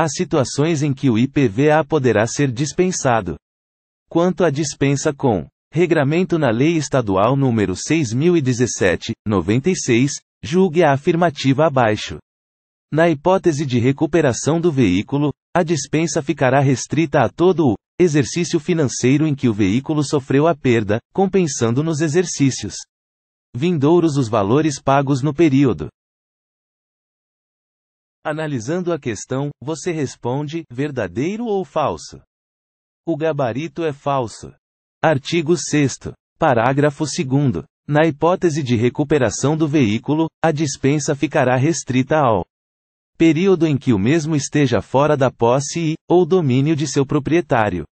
Há situações em que o IPVA poderá ser dispensado. Quanto à dispensa com Regramento na Lei Estadual nº 6017, 96, julgue a afirmativa abaixo. Na hipótese de recuperação do veículo, a dispensa ficará restrita a todo o exercício financeiro em que o veículo sofreu a perda, compensando nos exercícios vindouros os valores pagos no período. Analisando a questão, você responde: verdadeiro ou falso? O gabarito é falso. Artigo 6. Parágrafo 2. Na hipótese de recuperação do veículo, a dispensa ficará restrita ao período em que o mesmo esteja fora da posse e, ou domínio de seu proprietário.